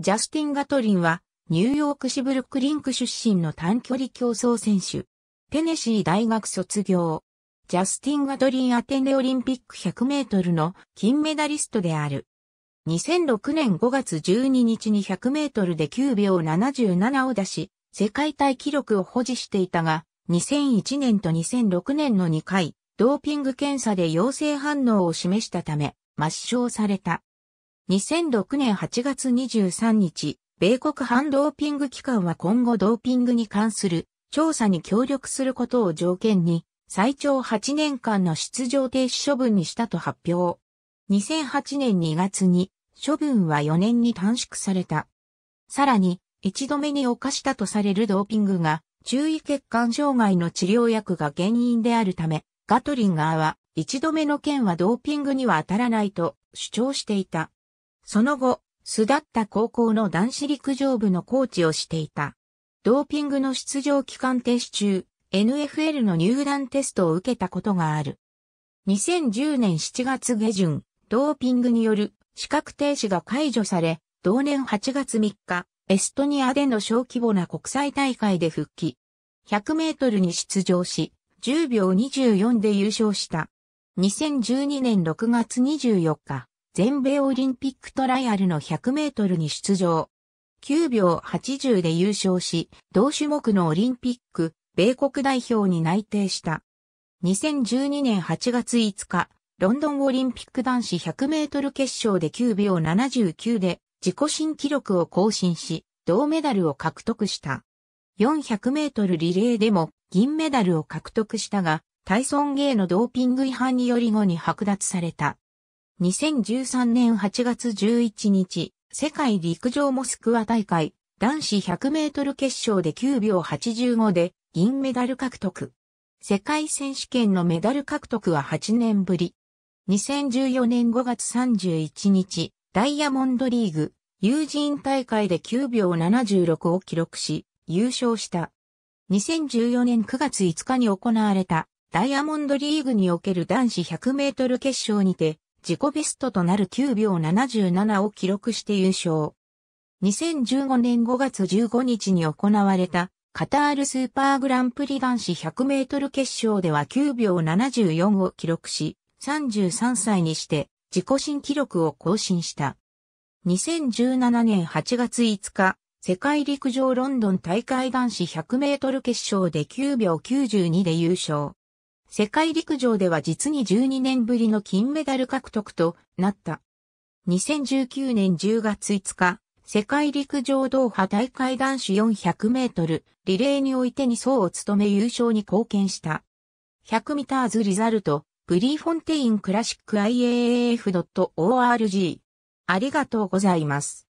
ジャスティン・ガトリンは、ニューヨークシブルックリンク出身の短距離競争選手。テネシー大学卒業。ジャスティン・ガトリンアテネオリンピック100メートルの金メダリストである。2006年5月12日に100メートルで9秒77を出し、世界大記録を保持していたが、2001年と2006年の2回、ドーピング検査で陽性反応を示したため、抹消された。2006年8月23日、米国反ドーピング機関は今後ドーピングに関する調査に協力することを条件に、最長8年間の出場停止処分にしたと発表。2008年2月に、処分は4年に短縮された。さらに、一度目に犯したとされるドーピングが、注意欠陥障害の治療薬が原因であるため、ガトリン側は、一度目の件はドーピングには当たらないと主張していた。その後、巣立った高校の男子陸上部のコーチをしていた。ドーピングの出場期間停止中、NFL の入団テストを受けたことがある。2010年7月下旬、ドーピングによる資格停止が解除され、同年8月3日、エストニアでの小規模な国際大会で復帰。100メートルに出場し、10秒24で優勝した。2012年6月24日、全米オリンピックトライアルの100メートルに出場。9秒80で優勝し、同種目のオリンピック、米国代表に内定した。2012年8月5日、ロンドンオリンピック男子100メートル決勝で9秒79で自己新記録を更新し、銅メダルを獲得した。400メートルリレーでも銀メダルを獲得したが、タイソンゲイのドーピング違反により後に剥奪された。2013年8月11日、世界陸上モスクワ大会、男子100メートル決勝で9秒85で銀メダル獲得。世界選手権のメダル獲得は8年ぶり。2014年5月31日、ダイヤモンドリーグ、友人大会で9秒76を記録し、優勝した。2014年9月5日に行われたダイヤモンドリーグにおける男子100メートル決勝にて、自己ベストとなる9秒77を記録して優勝。2015年5月15日に行われたカタールスーパーグランプリ男子100メートル決勝では9秒74を記録し、33歳にして自己新記録を更新した。2017年8月5日、世界陸上ロンドン大会男子100メートル決勝で9秒92で優勝。世界陸上では実に12年ぶりの金メダル獲得となった。2019年10月5日、世界陸上ドーハ大会男子400メートルリレーにおいて2走を務め優勝に貢献した。100ミターズリザルト、ブリーフォンテインクラシック IAAF.org。ありがとうございます。